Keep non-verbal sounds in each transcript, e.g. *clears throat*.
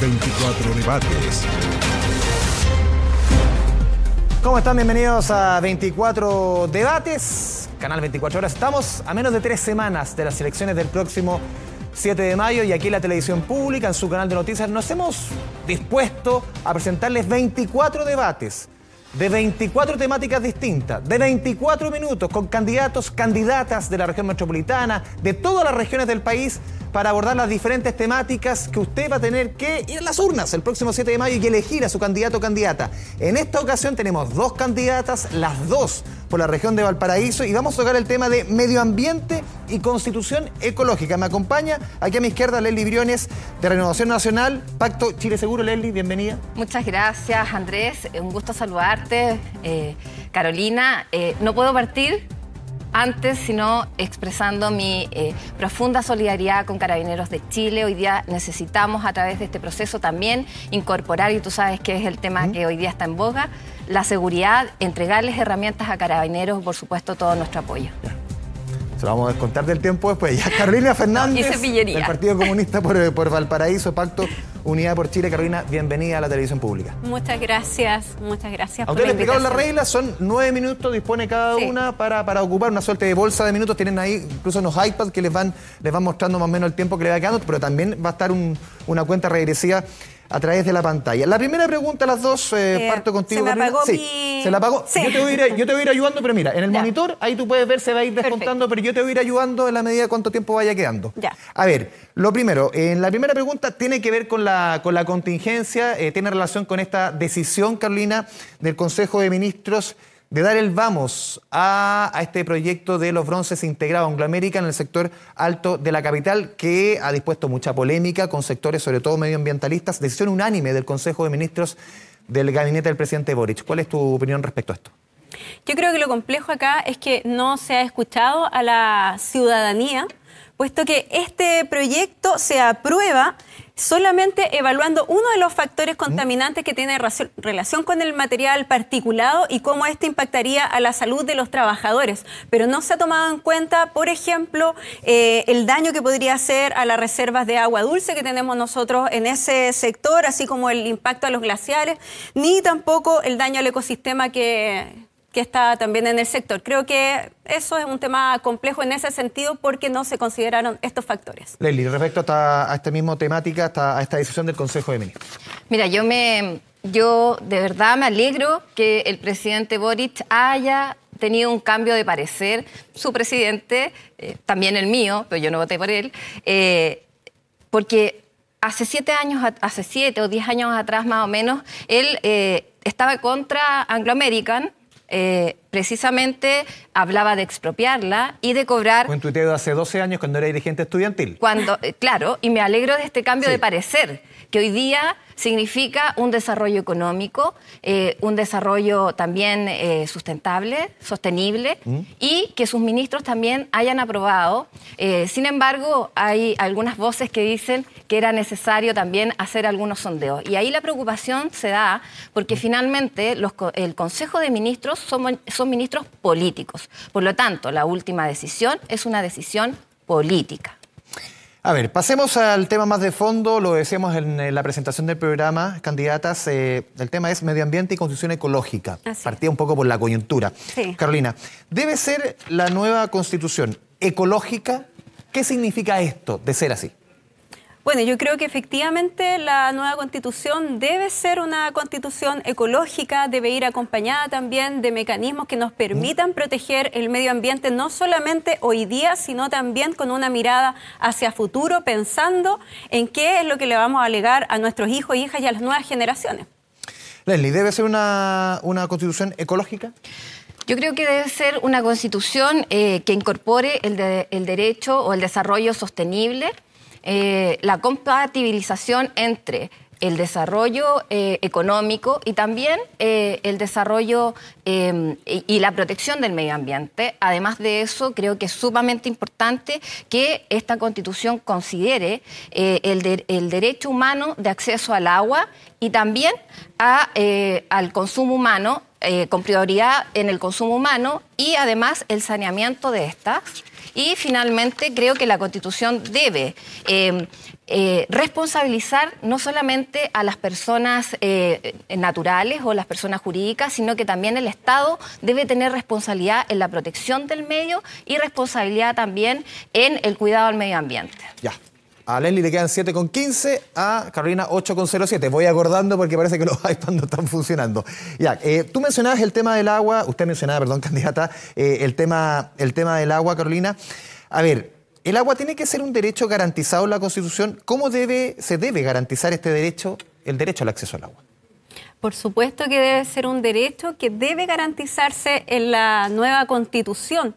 24 debates. ¿Cómo están? Bienvenidos a 24 debates. Canal 24 horas. Estamos a menos de tres semanas de las elecciones del próximo 7 de mayo y aquí en la televisión pública, en su canal de noticias, nos hemos dispuesto a presentarles 24 debates de 24 temáticas distintas, de 24 minutos, con candidatos, candidatas de la región metropolitana, de todas las regiones del país, para abordar las diferentes temáticas que usted va a tener que ir a las urnas el próximo 7 de mayo y elegir a su candidato o candidata. En esta ocasión tenemos dos candidatas, las dos por la región de Valparaíso y vamos a tocar el tema de medio ambiente y constitución ecológica. Me acompaña aquí a mi izquierda Leslie Briones de Renovación Nacional, Pacto Chile Seguro. Leslie, bienvenida. Muchas gracias Andrés, un gusto saludarte. Eh, Carolina, eh, no puedo partir antes, sino expresando mi eh, profunda solidaridad con Carabineros de Chile. Hoy día necesitamos a través de este proceso también incorporar, y tú sabes que es el tema que hoy día está en boga, la seguridad, entregarles herramientas a Carabineros, por supuesto, todo nuestro apoyo. Se vamos a descontar del tiempo después. Ya Carolina *laughs* Fernández, del Partido Comunista por, eh, por Valparaíso, Pacto Unidad por Chile. Carolina, bienvenida a la televisión pública. Muchas gracias, muchas gracias. A usted le explicaron las reglas, son nueve minutos, dispone cada una para, para, ocupar una suerte de bolsa de minutos. Tienen ahí incluso unos iPads que les van, les van mostrando más o menos el tiempo que le va quedando, pero también va a estar una cuenta regresiva a través de la pantalla. La primera pregunta, las dos, eh, eh, parto contigo. Se me apagó se la apagó. Yo, te voy a ir, ayudando, pero mira, en el monitor ahí tú puedes ver, se va a ir descontando, pero yo te voy a ir ayudando en la medida de cuánto tiempo vaya quedando. Ya. A ver, lo primero, en la primera pregunta tiene que ver con la, con la contingencia, eh, tiene relación con esta decisión, Carolina, del Consejo de Ministros de dar el vamos a, este proyecto de los bronces integrado a Angloamérica en el sector alto de la capital, que ha dispuesto mucha polémica con sectores, sobre todo medioambientalistas, decisión unánime del Consejo de Ministros del gabinete del presidente Boric. ¿Cuál es tu opinión respecto a esto? Yo creo que lo complejo acá es que no se ha escuchado a la ciudadanía, puesto que este proyecto se aprueba solamente evaluando uno de los factores mm. contaminantes que tiene relación con el material particulado y cómo este impactaría a la salud de los trabajadores. Pero no se ha tomado en cuenta, por ejemplo, eh, el daño que podría hacer a las reservas de agua dulce que tenemos nosotros en ese sector, así como el impacto a los glaciares, ni tampoco el daño al ecosistema que que está también en el sector. Creo que eso es un tema complejo en ese sentido porque no se consideraron estos factores. Lely, respecto a esta, misma temática, a esta decisión del Consejo de Ministros. Mira, yo me, yo de verdad me alegro que el presidente Boric haya tenido un cambio de parecer. Su presidente, eh, también el mío, pero yo no voté por él, eh, porque hace siete años, hace siete o diez años atrás más o menos, él eh, estaba contra Anglo American eh, precisamente hablaba de expropiarla y de cobrar... Fue un hace 12 años cuando era dirigente estudiantil. Cuando, eh, claro, y me alegro de este cambio de parecer que hoy día significa un desarrollo económico, eh, un desarrollo también eh, sustentable, sostenible, ¿Mm? y que sus ministros también hayan aprobado. Eh, sin embargo, hay algunas voces que dicen que era necesario también hacer algunos sondeos. Y ahí la preocupación se da porque ¿Mm? finalmente el Consejo de Ministros son ministros políticos. Por lo tanto, la última decisión es una decisión política. A ver, pasemos al tema más de fondo, lo decíamos en eh, la presentación del programa, candidatas, eh, el tema es medio ambiente y constitución ecológica. Partía un poco por la coyuntura. Carolina, ¿debe ser la nueva constitución ecológica? ¿Qué significa esto de ser así? Bueno, yo creo que efectivamente la nueva constitución debe ser una constitución ecológica, debe ir acompañada también de mecanismos que nos permitan proteger el medio ambiente, no solamente hoy día, sino también con una mirada hacia futuro, pensando en qué es lo que le vamos a alegar a nuestros hijos, hijas y a las nuevas generaciones. Leslie, ¿debe ser una, constitución ecológica? Yo creo que debe ser una constitución eh, que incorpore el, el derecho o el desarrollo sostenible eh, la compatibilización entre el desarrollo eh, económico y también eh, el desarrollo y la protección del medio ambiente. Además de eso, creo que es sumamente importante que esta constitución considere el, derecho humano de acceso al agua y también al consumo humano, con prioridad en el consumo humano y además el saneamiento de esta. Y finalmente creo que la Constitución debe eh, eh, responsabilizar no solamente a las personas eh, naturales o las personas jurídicas, sino que también el Estado debe tener responsabilidad en la protección del medio y responsabilidad también en el cuidado al medio ambiente. A Lenny le quedan 7 con 15, a Carolina 8 con 07. Voy acordando porque parece que los *laughs* iPads no están funcionando. Ya, eh, tú mencionabas el tema del agua, usted mencionaba, perdón, *laughs* candidata, eh, el, tema, el tema del agua, Carolina. A ver, el agua tiene que ser un derecho garantizado en la Constitución. ¿Cómo se debe garantizar este derecho, el derecho al acceso al agua? Por supuesto que debe ser un derecho que debe garantizarse en la nueva Constitución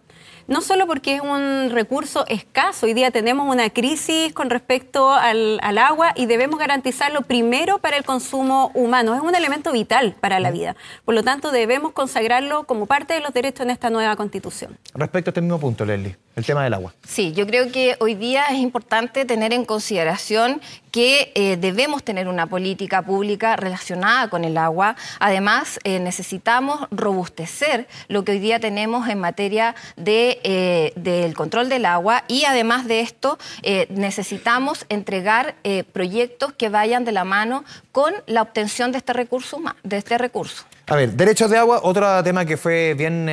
no solo porque es un recurso escaso, hoy día tenemos una crisis con respecto al, agua y debemos garantizarlo primero para el consumo humano, es un elemento vital para la vida. Por lo tanto, debemos consagrarlo como parte de los derechos en esta nueva constitución. Respecto a este mismo punto, Lely, el tema del agua. Sí, yo creo que hoy día es importante tener en consideración que eh, debemos tener una política pública relacionada con el agua. Además, eh, necesitamos robustecer lo que hoy día tenemos en materia de eh, del control del agua y además de esto eh, necesitamos entregar eh, proyectos que vayan de la mano con la obtención de este recurso. De este recurso. A ver, derechos de agua, otro tema que fue bien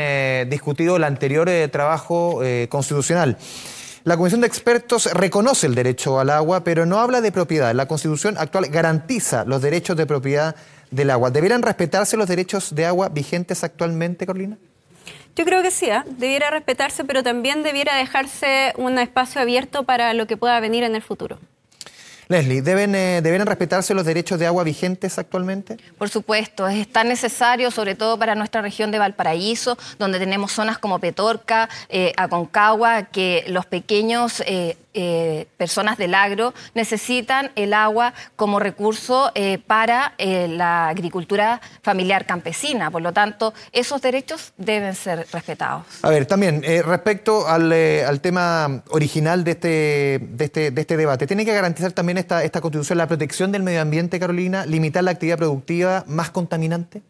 discutido, el anterior trabajo constitucional. La Comisión de Expertos reconoce el derecho al agua, pero no habla de propiedad. La Constitución actual garantiza los derechos de propiedad del agua. ¿Deberían respetarse los derechos de agua vigentes actualmente, Carolina? Yo creo que sí, ¿ah? debiera respetarse, pero también debiera dejarse un espacio abierto para lo que pueda venir en el futuro. Leslie, ¿deben, eh, ¿deben respetarse los derechos de agua vigentes actualmente? Por supuesto, es tan necesario, sobre todo para nuestra región de Valparaíso, donde tenemos zonas como Petorca, eh, Aconcagua, que los pequeños eh, eh, personas del agro necesitan el agua como recurso eh, para eh, la agricultura familiar campesina. Por lo tanto, esos derechos deben ser respetados. A ver, también respecto al, tema original de este, de este, de este debate, ¿tiene que garantizar también esta, esta constitución la protección del medio ambiente, Carolina? ¿Limitar la actividad productiva más contaminante?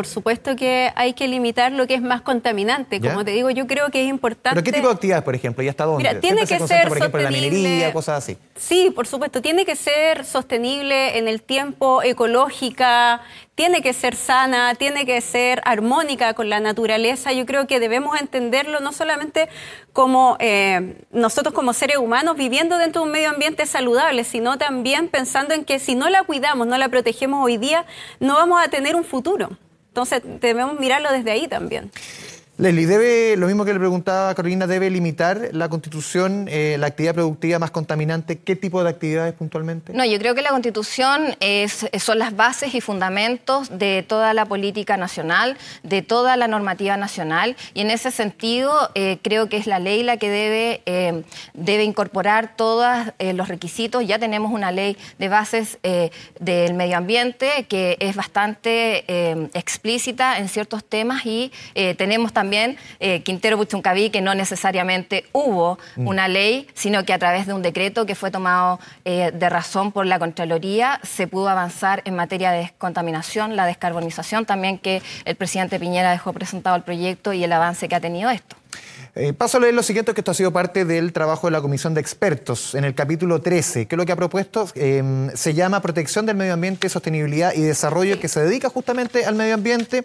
por supuesto que hay que limitar lo que es más contaminante. Como te digo, yo creo que es importante. ¿Pero qué tipo de actividades, por ejemplo? ¿Y hasta dónde? Mira, tiene que se ser por ejemplo, sostenible. la minería, cosas así. Sí, por supuesto. Tiene que ser sostenible en el tiempo, ecológica, tiene que ser sana, tiene que ser armónica con la naturaleza. Yo creo que debemos entenderlo no solamente como eh, nosotros como seres humanos viviendo dentro de un medio ambiente saludable, sino también pensando en que si no la cuidamos, no la protegemos hoy día, no vamos a tener un futuro. Entonces, debemos mirarlo desde ahí también. Leslie, debe, lo mismo que le preguntaba Carolina, ¿debe limitar la Constitución eh, la actividad productiva más contaminante? ¿Qué tipo de actividades puntualmente? No, yo creo que la Constitución son las bases y fundamentos de toda la política nacional, de toda la normativa nacional, y en ese sentido eh, creo que es la ley la que debe, eh, debe incorporar todos los requisitos. Ya tenemos una ley de bases del medio ambiente que es bastante explícita en ciertos temas y tenemos también también eh, Quintero Puchuncaví que no necesariamente hubo mm. una ley, sino que a través de un decreto que fue tomado eh, de razón por la Contraloría se pudo avanzar en materia de descontaminación, la descarbonización también que el presidente Piñera dejó presentado el proyecto y el avance que ha tenido esto. Eh, paso a leer lo siguiente, que esto ha sido parte del trabajo de la Comisión de Expertos en el capítulo 13, que es lo que ha propuesto em, se llama Protección del Medio Ambiente, Sostenibilidad y Desarrollo, que se dedica justamente al medio ambiente.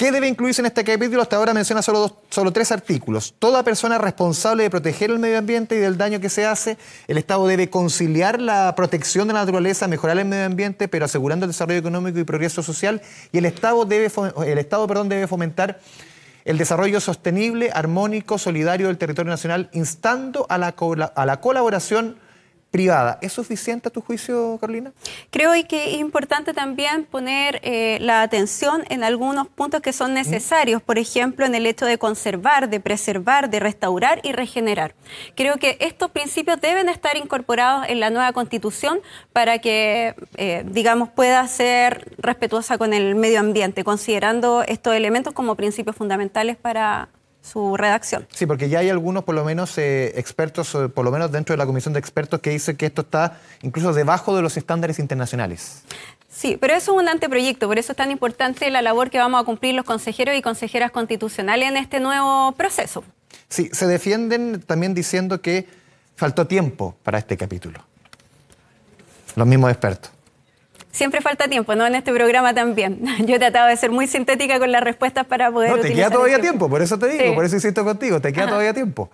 ¿Qué debe incluirse en este capítulo? Hasta ahora menciona solo, dos, solo tres artículos. Toda persona responsable de proteger el medio ambiente y del daño que se hace, el Estado debe conciliar la protección de la naturaleza, mejorar el medio ambiente, pero asegurando el desarrollo económico y progreso social. Y el Estado debe, el Estado, perdón, debe fomentar el desarrollo sostenible, armónico, solidario del territorio nacional, instando a a la colaboración privada. ¿Es suficiente a tu juicio, Carolina? Creo que es importante también poner eh, la atención en algunos puntos que son necesarios, por ejemplo, en el hecho de conservar, de preservar, de restaurar y regenerar. Creo que estos principios deben estar incorporados en la nueva constitución para que, eh, digamos, pueda ser respetuosa con el medio ambiente, considerando estos elementos como principios fundamentales para su redacción. Sí, porque ya hay algunos, por lo menos, eh, expertos, eh, por lo menos dentro de la Comisión de Expertos, que dicen que esto está incluso debajo de los estándares internacionales. Sí, pero eso es un anteproyecto, por eso es tan importante la labor que vamos a cumplir los consejeros y consejeras constitucionales en este nuevo proceso. Sí, se defienden también diciendo que faltó tiempo para este capítulo. Los mismos expertos. Siempre falta tiempo, ¿no? En este programa también. *laughs* Yo he tratado de ser muy sintética con las respuestas para poder. No, te queda todavía tiempo. por eso te digo, por eso insisto contigo, te queda todavía tiempo.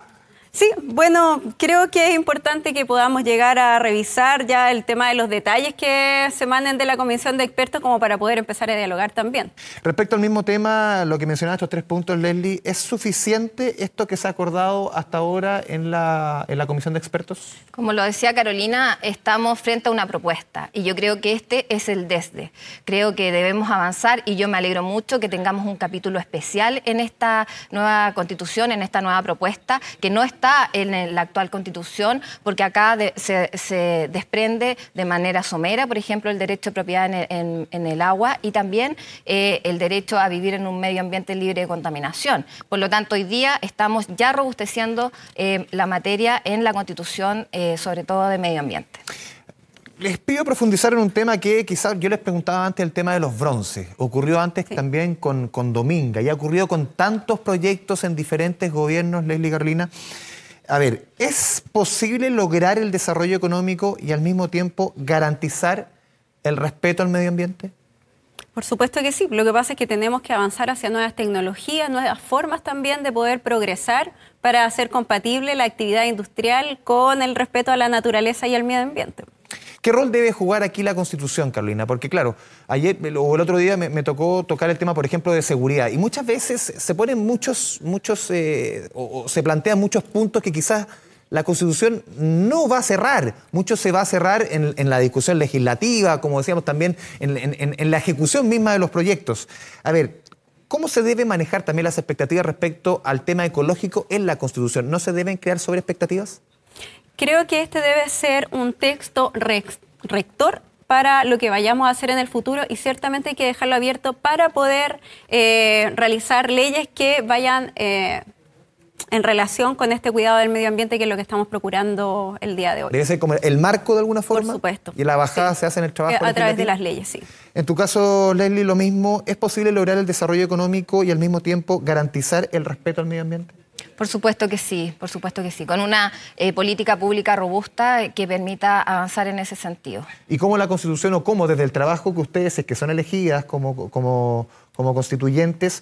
Sí, bueno, creo que es importante que podamos llegar a revisar ya el tema de los detalles que se manden de la comisión de expertos como para poder empezar a dialogar también. Respecto al mismo tema, lo que mencionaba estos tres puntos, Leslie, ¿es suficiente esto que se ha acordado hasta ahora en la, en la comisión de expertos? Como lo decía Carolina, estamos frente a una propuesta y yo creo que este es el desde. Creo que debemos avanzar y yo me alegro mucho que tengamos un capítulo especial en esta nueva constitución, en esta nueva propuesta, que no está en la actual constitución, porque acá se, desprende de manera somera, por ejemplo, el derecho de propiedad en el, agua y también eh, el derecho a vivir en un medio ambiente libre de contaminación. Por lo tanto, hoy día estamos ya robusteciendo eh, la materia en la constitución, eh, sobre todo de medio ambiente. Les pido profundizar en un tema que quizás yo les preguntaba antes, el tema de los bronces. Ocurrió antes también con, con Dominga y ha ocurrido con tantos proyectos en diferentes gobiernos, Leslie Carlina. A ver, ¿es posible lograr el desarrollo económico y al mismo tiempo garantizar el respeto al medio ambiente? Por supuesto que sí. Lo que pasa es que tenemos que avanzar hacia nuevas tecnologías, nuevas formas también de poder progresar para hacer compatible la actividad industrial con el respeto a la naturaleza y al medio ambiente. ¿Qué rol debe jugar aquí la Constitución, Carolina? Porque claro, ayer o el otro día me, tocó tocar el tema, por ejemplo, de seguridad. Y muchas veces se ponen muchos, muchos, eh, o, se plantean muchos puntos que quizás la Constitución no va a cerrar. Mucho se va a cerrar en, la discusión legislativa, como decíamos también, en, la ejecución misma de los proyectos. A ver, ¿cómo se deben manejar también las expectativas respecto al tema ecológico en la Constitución? ¿No se deben crear sobre expectativas? creo que este debe ser un texto rector para lo que vayamos a hacer en el futuro y ciertamente hay que dejarlo abierto para poder eh, realizar leyes que vayan eh, en relación con este cuidado del medio ambiente que es lo que estamos procurando el día de hoy. Debe ser como el marco de alguna forma. Por supuesto. Y la bajada se hace en el trabajo. Eh, a través de las leyes, sí. En tu caso, Leslie, lo mismo, ¿es posible lograr el desarrollo económico y al mismo tiempo garantizar el respeto al medio ambiente? Por supuesto que sí, por supuesto que sí, con una eh, política pública robusta que permita avanzar en ese sentido. ¿Y cómo la Constitución o cómo desde el trabajo que ustedes, que son elegidas como, como, como constituyentes,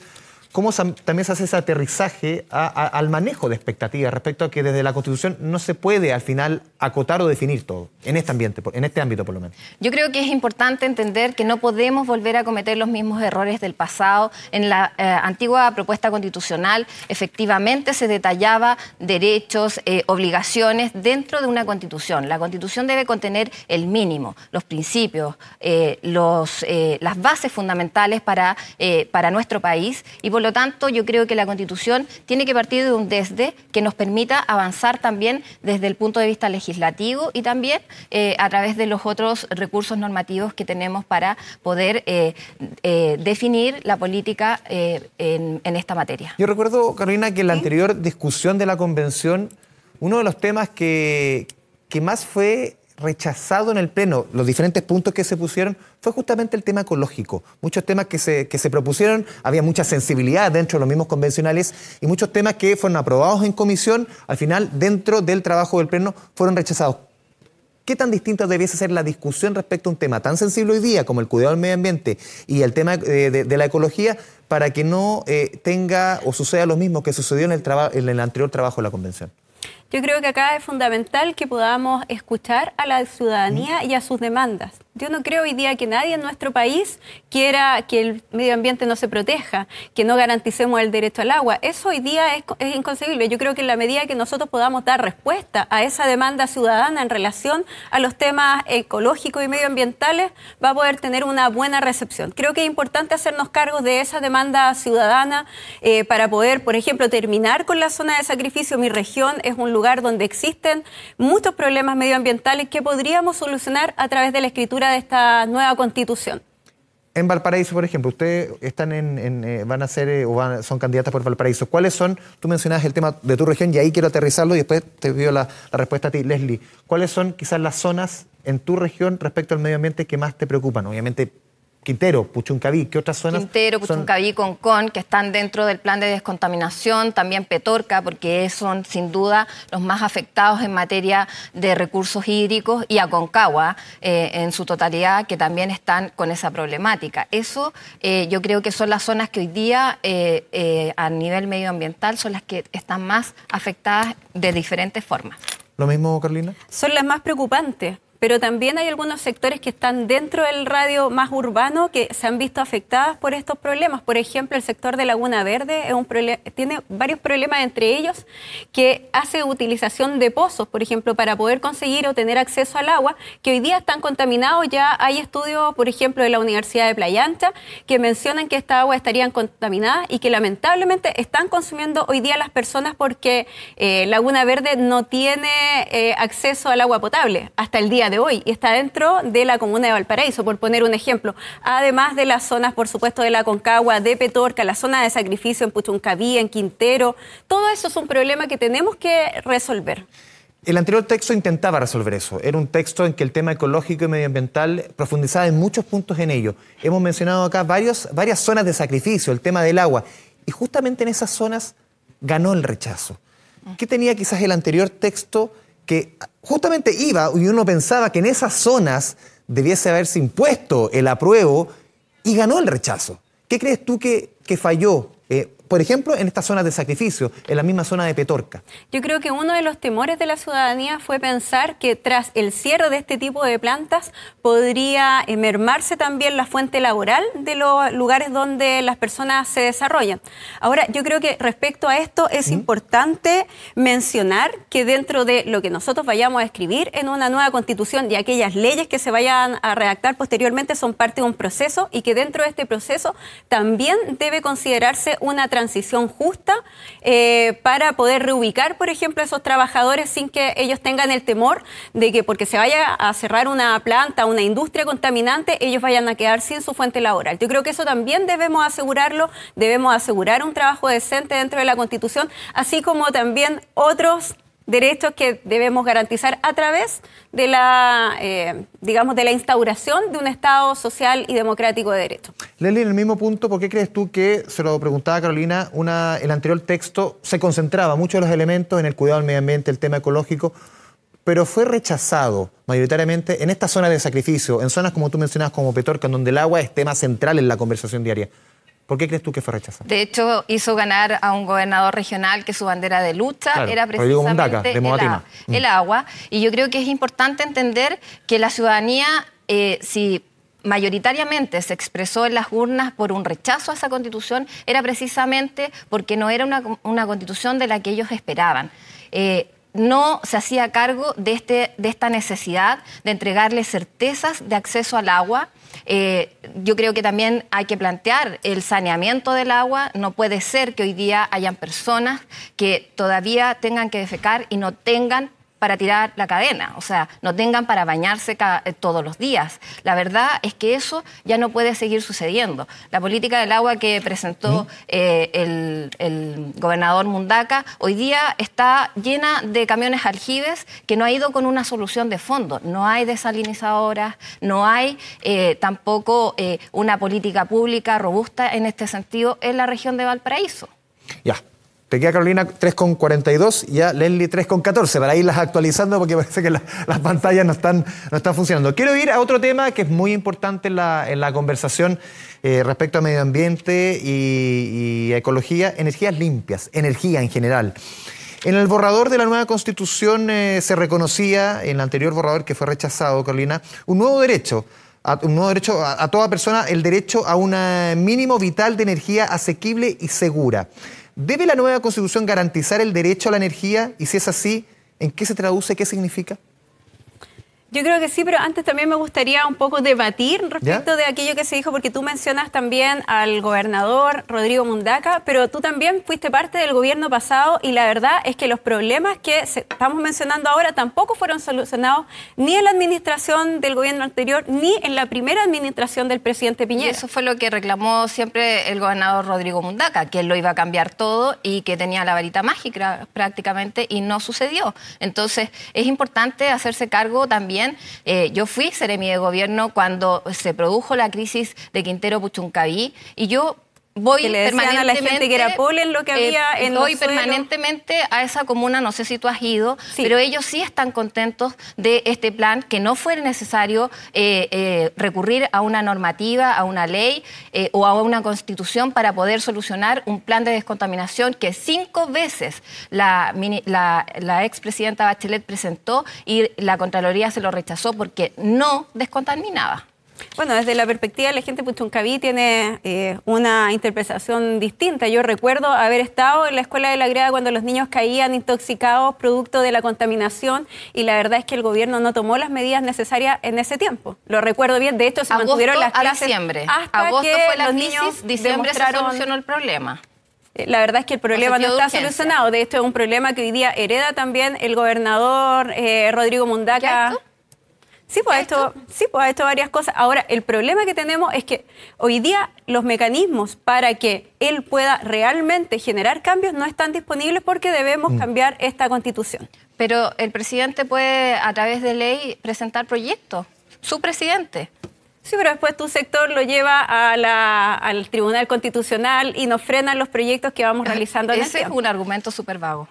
cómo también se hace ese aterrizaje al manejo de expectativas respecto a que desde la Constitución no se puede al final acotar o definir todo, en este ambiente, en este ámbito por lo menos. Yo creo que es importante entender que no podemos volver a cometer los mismos errores del pasado. En la eh, antigua propuesta constitucional efectivamente se detallaba derechos, eh, obligaciones dentro de una Constitución. La Constitución debe contener el mínimo, los principios, eh, los, las bases fundamentales para, para nuestro país y por lo tanto, yo creo que la Constitución tiene que partir de un desde que nos permita avanzar también desde el punto de vista legislativo y también eh, a través de los otros recursos normativos que tenemos para poder eh, eh, definir la política en, esta materia. Yo recuerdo, Carolina, que en la anterior discusión de la Convención, uno de los temas que más fue rechazado en el Pleno, los diferentes puntos que se pusieron, fue justamente el tema ecológico. Muchos temas que se, se propusieron, había mucha sensibilidad dentro de los mismos convencionales y muchos temas que fueron aprobados en comisión, al final, dentro del trabajo del Pleno, fueron rechazados. ¿Qué tan distinta debiese ser la discusión respecto a un tema tan sensible hoy día como el cuidado del medio ambiente y el tema eh, de, la ecología para que no eh, tenga o suceda lo mismo que sucedió en el, en el anterior trabajo de la Convención? Yo creo que acá es fundamental que podamos escuchar a la ciudadanía y a sus demandas yo no creo hoy día que nadie en nuestro país quiera que el medio ambiente no se proteja, que no garanticemos el derecho al agua. Eso hoy día es, inconcebible. Yo creo que en la medida que nosotros podamos dar respuesta a esa demanda ciudadana en relación a los temas ecológicos y medioambientales, va a poder tener una buena recepción. Creo que es importante hacernos cargo de esa demanda ciudadana eh, para poder, por ejemplo, terminar con la zona de sacrificio. Mi región es un lugar donde existen muchos problemas medioambientales que podríamos solucionar a través de la escritura de esta nueva constitución? En Valparaíso, por ejemplo, ustedes están en, eh, van a ser eh, o son candidatas por Valparaíso. ¿Cuáles son? Tú mencionabas el tema de tu región y ahí quiero aterrizarlo y después te pido la, la respuesta a ti, Leslie. ¿Cuáles son quizás las zonas en tu región respecto al medio ambiente que más te preocupan? Obviamente Quintero, Puchuncaví, ¿qué otras zonas? Quintero, Puchuncaví, Concón, que están dentro del plan de descontaminación, también Petorca, porque son sin duda los más afectados en materia de recursos hídricos, y Aconcagua eh, en su totalidad, que también están con esa problemática. Eso eh, yo creo que son las zonas que hoy día eh, a nivel medioambiental son las que están más afectadas de diferentes formas. ¿Lo mismo, Carolina? Son las más preocupantes pero también hay algunos sectores que están dentro del radio más urbano que se han visto afectadas por estos problemas. Por ejemplo, el sector de Laguna Verde es un tiene varios problemas, entre ellos que hace utilización de pozos, por ejemplo, para poder conseguir o tener acceso al agua, que hoy día están contaminados. Ya hay estudios, por ejemplo, de la Universidad de Playa Ancha, que mencionan que esta agua estaría contaminada y que lamentablemente están consumiendo hoy día las personas porque eh, Laguna Verde no tiene eh, acceso al agua potable hasta el día de hoy y está dentro de la comuna de Valparaíso, por poner un ejemplo. Además de las zonas, por supuesto, de la Concagua, de Petorca, la zona de sacrificio en Puchuncaví, en Quintero. Todo eso es un problema que tenemos que resolver. El anterior texto intentaba resolver eso. Era un texto en que el tema ecológico y medioambiental profundizaba en muchos puntos en ello. Hemos mencionado acá varias zonas de sacrificio, el tema del agua. Y justamente en esas zonas ganó el rechazo. ¿Qué tenía quizás el anterior texto que justamente iba y uno pensaba que en esas zonas debiese haberse impuesto el apruebo y ganó el rechazo. ¿Qué crees tú que, que falló por ejemplo, en estas zonas de sacrificio, en la misma zona de Petorca. Yo creo que uno de los temores de la ciudadanía fue pensar que tras el cierre de este tipo de plantas podría eh, mermarse también la fuente laboral de los lugares donde las personas se desarrollan. Ahora, yo creo que respecto a esto es importante mencionar que dentro de lo que nosotros vayamos a escribir en una nueva constitución y aquellas leyes que se vayan a redactar posteriormente son parte de un proceso y que dentro de este proceso también debe considerarse una transición justa eh, para poder reubicar, por ejemplo, a esos trabajadores sin que ellos tengan el temor de que porque se vaya a cerrar una planta, una industria contaminante, ellos vayan a quedar sin su fuente laboral. Yo creo que eso también debemos asegurarlo, debemos asegurar un trabajo decente dentro de la Constitución, así como también otros derechos que debemos garantizar a través de la, eh, digamos, de la instauración de un Estado social y democrático de derecho. Lely, en el mismo punto, ¿por qué crees tú que, se lo preguntaba Carolina, una, el anterior texto se concentraba mucho de los elementos en el cuidado del medio ambiente, el tema ecológico, pero fue rechazado mayoritariamente en esta zona de sacrificio, en zonas como tú mencionabas como Petorca, en donde el agua es tema central en la conversación diaria? ¿Por qué crees tú que fue rechazado? De hecho, hizo ganar a un gobernador regional que su bandera de lucha era precisamente mm. el, agua. Y yo creo que es importante entender que la ciudadanía, eh, si mayoritariamente se expresó en las urnas por un rechazo a esa constitución, era precisamente porque no era una, constitución de la que ellos esperaban. Eh, no se hacía cargo de, este, de esta necesidad de entregarle certezas de acceso al agua. Eh, yo creo que también hay que plantear el saneamiento del agua. No puede ser que hoy día hayan personas que todavía tengan que defecar y no tengan para tirar la cadena, o sea, no tengan para bañarse eh, todos los días. La verdad es que eso ya no puede seguir sucediendo. La política del agua que presentó eh, el, gobernador Mundaca hoy día está llena de camiones aljibes que no ha ido con una solución de fondo. No hay desalinizadoras, no hay eh, tampoco una política pública robusta en este sentido en la región de Valparaíso. Ya, te queda Carolina 3,42 y a Leslie 3,14 para irlas actualizando porque *laughs* parece que las pantallas no están, no están funcionando. Quiero ir a otro tema que es muy importante en la, en la conversación eh, respecto a medio ambiente y, ecología, energías limpias, energía en general. En el borrador de la nueva constitución eh, se reconocía, en el anterior borrador que fue rechazado, Carolina, un nuevo derecho a, un nuevo derecho a, toda persona, el derecho a un eh, mínimo vital de energía asequible y segura. ¿Debe la nueva constitución garantizar el derecho a la energía? Y si es así, ¿en qué se traduce? ¿Qué significa? Yo creo que sí, pero antes también me gustaría un poco debatir respecto de aquello que se dijo, porque tú mencionas también al gobernador Rodrigo Mundaca, pero tú también fuiste parte del gobierno pasado y la verdad es que los problemas que estamos mencionando ahora tampoco fueron solucionados ni en la administración del gobierno anterior ni en la primera administración del presidente Piñera. eso fue lo que reclamó siempre el gobernador Rodrigo Mundaca, que él lo iba a cambiar todo y que tenía la varita mágica prácticamente y no sucedió. Entonces es importante hacerse cargo también eh, yo fui seremi de gobierno cuando se produjo la crisis de Quintero Puchuncaví y yo voy la lo que eh, permanentemente a esa comuna no sé si tú has ido pero ellos sí están contentos de este plan que no fue necesario eh, eh, recurrir a una normativa a una ley o a una constitución para poder solucionar un plan de descontaminación que cinco veces la, la expresidenta Bachelet presentó y la Contraloría se lo rechazó porque no descontaminaba. Bueno, desde la perspectiva de la gente Puchuncaví tiene eh, una interpretación distinta. Yo recuerdo haber estado en la escuela de la greda cuando los niños caían intoxicados producto de la contaminación y la verdad es que el gobierno no tomó las medidas necesarias en ese tiempo. Lo recuerdo bien, de hecho se mantuvieron las clases hasta Agosto que la los crisis, niños diciembre solucionó el problema eh, la verdad es que el problema no está solucionado. De esto es un problema que hoy día hereda también el gobernador eh, Rodrigo Mundaca. Sí, pues esto, sí, esto pues, varias cosas. Ahora, el problema que tenemos es que hoy día los mecanismos para que él pueda realmente generar cambios no están disponibles porque debemos mm. cambiar esta constitución. Pero el presidente puede, a través de ley, presentar proyectos. Su presidente. Sí, pero después tu sector lo lleva al Tribunal Constitucional y nos frenan los proyectos que vamos ah, realizando. Ese es un argumento súper vago.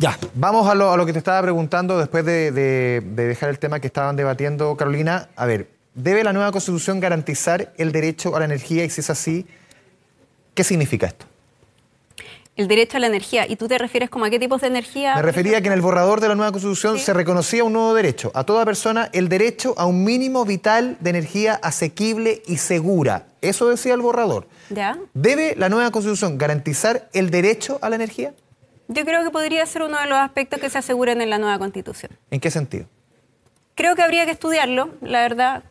Ya, vamos a lo, que te estaba preguntando después de, dejar el tema que estaban debatiendo, Carolina. A ver, ¿debe la nueva constitución garantizar el derecho a la energía? Y si es así, ¿qué significa esto? El derecho a la energía. ¿Y tú te refieres como a qué tipos de energía? Me refería a que en el borrador de la nueva constitución se reconocía un nuevo derecho. A toda persona el derecho a un mínimo vital de energía asequible y segura. Eso decía el borrador. ¿Ya? ¿Debe la nueva constitución garantizar el derecho a la energía? Yo creo que podría ser uno de los aspectos que se aseguren en la nueva constitución. ¿En qué sentido? Creo que habría que estudiarlo, la verdad.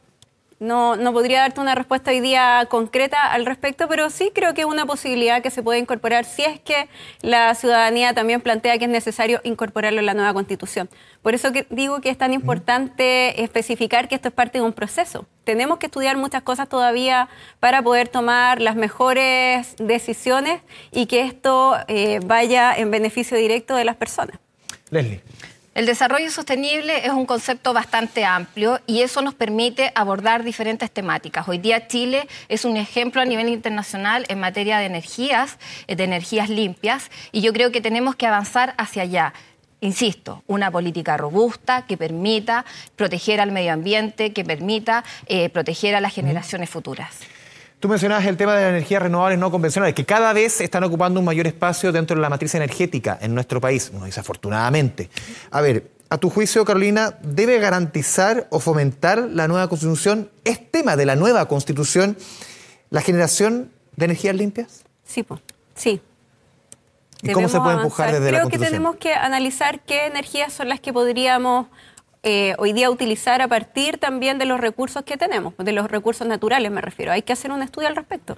No, no podría darte una respuesta hoy día concreta al respecto, pero sí creo que es una posibilidad que se puede incorporar si es que la ciudadanía también plantea que es necesario incorporarlo en la nueva constitución. Por eso que digo que es tan importante especificar que esto es parte de un proceso. Tenemos que estudiar muchas cosas todavía para poder tomar las mejores decisiones y que esto eh, vaya en beneficio directo de las personas. Leslie. El desarrollo sostenible es un concepto bastante amplio y eso nos permite abordar diferentes temáticas. Hoy día Chile es un ejemplo a nivel internacional en materia de energías, eh, de energías limpias, y yo creo que tenemos que avanzar hacia allá. Insisto, una política robusta que permita proteger al medio ambiente, que permita eh, proteger a las generaciones futuras. Tú mencionabas el tema de las energías renovables no convencionales, que cada vez están ocupando un mayor espacio dentro de la matriz energética en nuestro país, uno A ver, a tu juicio, Carolina, ¿debe garantizar o fomentar la nueva constitución? ¿Es tema de la nueva constitución la generación de energías limpias? Sí, sí. ¿Y cómo se puede empujar desde el la Creo que tenemos que analizar qué energías son las que podríamos eh, hoy día utilizar a partir también de los recursos que tenemos, de los recursos naturales me refiero. Hay que hacer un estudio al respecto.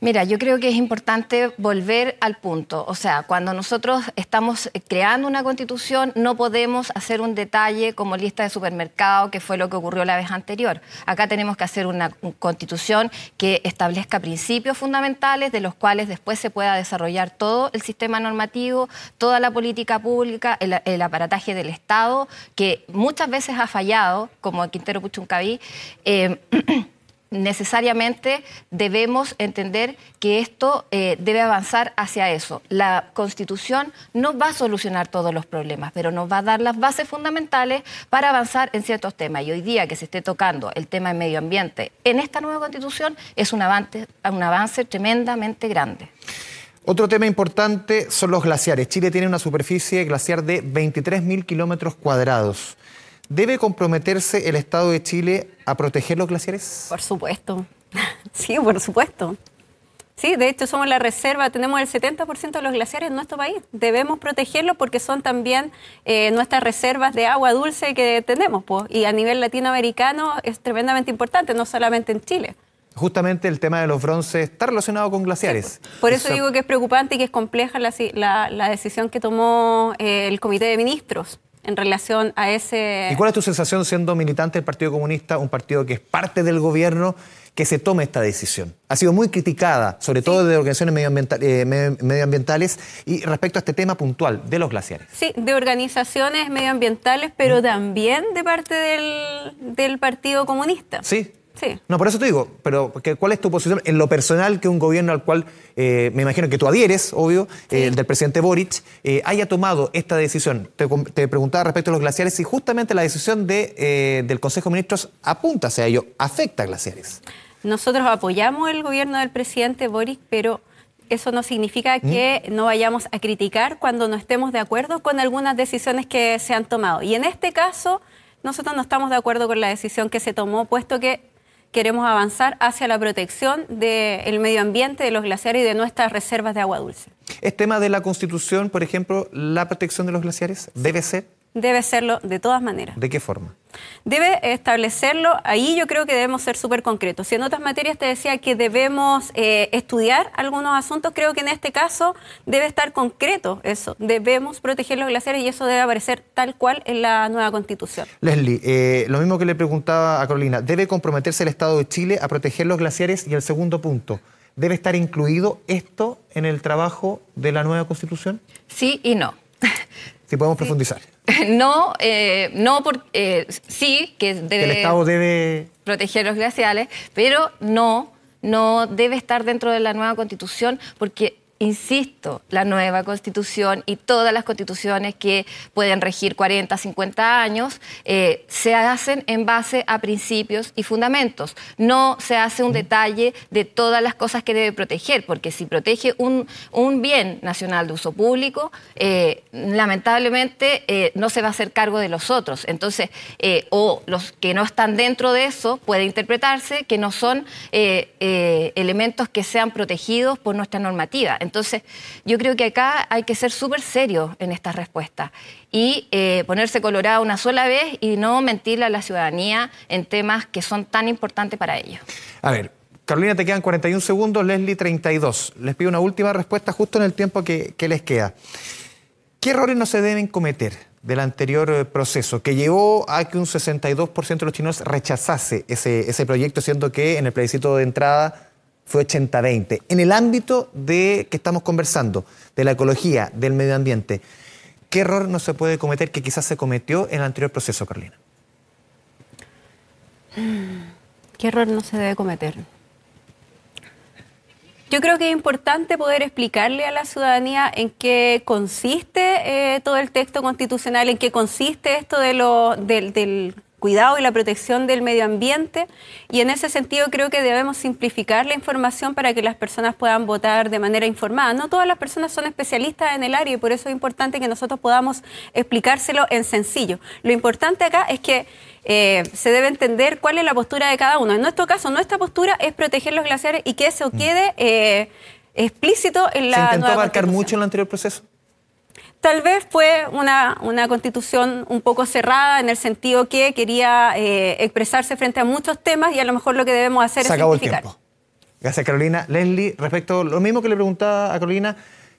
Mira, yo creo que es importante volver al punto. O sea, cuando nosotros estamos creando una constitución, no podemos hacer un detalle como lista de supermercado, que fue lo que ocurrió la vez anterior. Acá tenemos que hacer una constitución que establezca principios fundamentales de los cuales después se pueda desarrollar todo el sistema normativo, toda la política pública, el, aparataje del Estado, que muchas veces ha fallado, como Quintero Puchuncaví. Eh, *clears throat* necesariamente debemos entender que esto eh, debe avanzar hacia eso. La Constitución no va a solucionar todos los problemas, pero nos va a dar las bases fundamentales para avanzar en ciertos temas. Y hoy día que se esté tocando el tema del medio ambiente en esta nueva Constitución es un avance, un avance tremendamente grande. Otro tema importante son los glaciares. Chile tiene una superficie glaciar de 23.000 kilómetros cuadrados. ¿Debe comprometerse el Estado de Chile a proteger los glaciares? Por supuesto. *laughs* Sí, por supuesto. Sí, de hecho somos la reserva, tenemos el 70% de los glaciares en nuestro país. Debemos protegerlos porque son también eh, nuestras reservas de agua dulce que tenemos. Y a nivel latinoamericano es tremendamente importante, no solamente en Chile. Justamente el tema de los bronces está relacionado con glaciares. por eso, digo que es preocupante y que es compleja la, decisión que tomó eh, el Comité de Ministros en relación a ese... ¿Y cuál es tu sensación siendo militante del Partido Comunista, un partido que es parte del gobierno, que se tome esta decisión? Ha sido muy criticada, sobre todo de organizaciones eh, medioambientales, y respecto a este tema puntual de los glaciares. Sí, de organizaciones medioambientales, pero ¿Mm? también de parte del Partido Comunista. Sí. No, por eso te digo, pero ¿cuál es tu posición en lo personal que un gobierno al cual eh, me imagino que tú adhieres, obvio, eh, el del presidente Boric, eh, haya tomado esta decisión? Te, preguntaba respecto a los glaciares y justamente la decisión de, del Consejo de Ministros apunta hacia ello, afecta a glaciares. Nosotros apoyamos el gobierno del presidente Boric, pero eso no significa ¿Mm? que no vayamos a criticar cuando no estemos de acuerdo con algunas decisiones que se han tomado. Y en este caso, nosotros no estamos de acuerdo con la decisión que se tomó, puesto que queremos avanzar hacia la protección del medio ambiente, de los glaciares y de nuestras reservas de agua dulce. ¿Es tema de la Constitución, por ejemplo, la protección de los glaciares? ¿Debe ser? debe serlo de todas maneras. ¿De qué forma? Debe establecerlo, ahí yo creo que debemos ser súper concretos. Si en otras materias te decía que debemos eh, estudiar algunos asuntos, creo que en este caso debe estar concreto eso. Debemos proteger los glaciares y eso debe aparecer tal cual en la nueva constitución. Leslie, eh, lo mismo que le preguntaba a Carolina, ¿debe comprometerse el Estado de Chile a proteger los glaciares? Y el segundo punto, ¿debe estar incluido esto en el trabajo de la nueva constitución? Sí y no. Si podemos profundizar. *laughs* No, eh, no porque eh, sí, que El Estado debe... Proteger los glaciales, pero no, no debe estar dentro de la nueva constitución porque insisto, la nueva constitución y todas las constituciones que pueden regir 40, 50 años, eh, se hacen en base a principios y fundamentos. No se hace un detalle de todas las cosas que debe proteger, porque si protege un, bien nacional de uso público, eh, lamentablemente eh, no se va a hacer cargo de los otros. Entonces, o los que no están dentro de eso, puede interpretarse que no son elementos que sean protegidos por nuestra normativa. Entonces, yo creo que acá hay que ser súper serio en estas respuestas y eh, ponerse colorada una sola vez y no mentirle a la ciudadanía en temas que son tan importantes para ellos. A ver, Carolina, te quedan 41 segundos, Leslie 32. Les pido una última respuesta justo en el tiempo que, les queda. ¿Qué errores no se deben cometer del anterior eh, proceso que llevó a que un 62% de los chinos rechazase ese, ese proyecto, siendo que en el plebiscito de entrada fue 80-20. En el ámbito de que estamos conversando, de la ecología, del medio ambiente, ¿qué error no se puede cometer que quizás se cometió en el anterior proceso, Carolina? Mm, ¿Qué error no se debe cometer? Yo creo que es importante poder explicarle a la ciudadanía en qué consiste eh, todo el texto constitucional, en qué consiste esto de lo, del, del cuidado y la protección del medio ambiente. Y en ese sentido creo que debemos simplificar la información para que las personas puedan votar de manera informada. No todas las personas son especialistas en el área y por eso es importante que nosotros podamos explicárselo en sencillo. Lo importante acá es que eh, se debe entender cuál es la postura de cada uno. En nuestro caso, nuestra postura es proteger los glaciares y que eso mm. quede... Eh, explícito en la... Se intentó abarcar mucho en el anterior proceso tal vez fue una, constitución un poco cerrada en el sentido que quería eh, expresarse frente a muchos temas y a lo mejor lo que debemos hacer Se es acabó El tiempo. Gracias, Carolina. Leslie, respecto a lo mismo que le preguntaba a Carolina,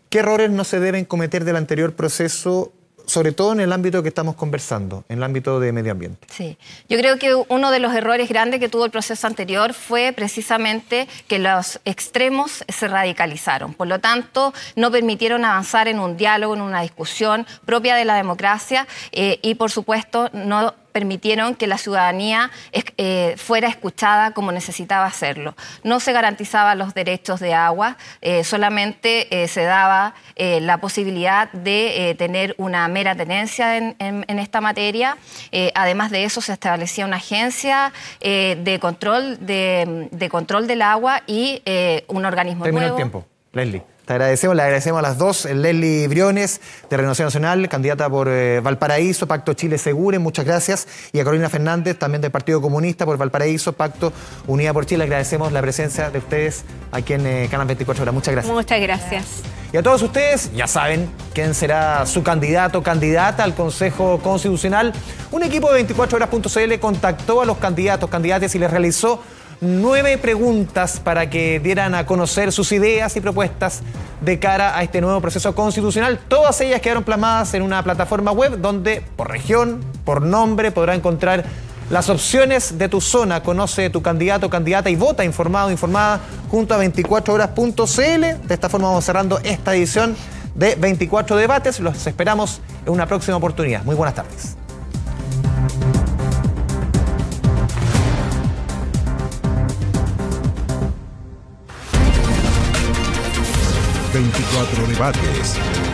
¿qué errores no se deben cometer del anterior proceso sobre todo en el ámbito que estamos conversando, en el ámbito de medio ambiente. Sí, yo creo que uno de los errores grandes que tuvo el proceso anterior fue precisamente que los extremos se radicalizaron, por lo tanto no permitieron avanzar en un diálogo, en una discusión propia de la democracia eh, y por supuesto no permitieron que la ciudadanía eh, fuera escuchada como necesitaba hacerlo. No se garantizaban los derechos de agua, eh, solamente eh, se daba la posibilidad de tener una mera tenencia en, esta materia. además de eso, se establecía una agencia de, control de, control del agua y un organismo Terminó el tiempo. Leslie. Te agradecemos, le agradecemos a las dos. Leslie Briones, de Renovación Nacional, candidata por eh, Valparaíso, Pacto Chile Segure, muchas gracias. Y a Carolina Fernández, también del Partido Comunista por Valparaíso, Pacto Unida por Chile. Agradecemos la presencia de ustedes aquí en eh, Canal 24 Horas. Muchas gracias. Muchas gracias. Y a todos ustedes, ya saben quién será su candidato candidata al Consejo Constitucional. Un equipo de 24horas.cl contactó a los candidatos, candidatas y les realizó nueve preguntas para que dieran a conocer sus ideas y propuestas de cara a este nuevo proceso constitucional. Todas ellas quedaron plasmadas en una plataforma web donde por región, por nombre, podrá encontrar las opciones de tu zona. Conoce tu candidato, candidata y vota informado, informada junto a 24horas.cl. De esta forma vamos cerrando esta edición de 24 debates. Los esperamos en una próxima oportunidad. Muy buenas tardes. cuatro debates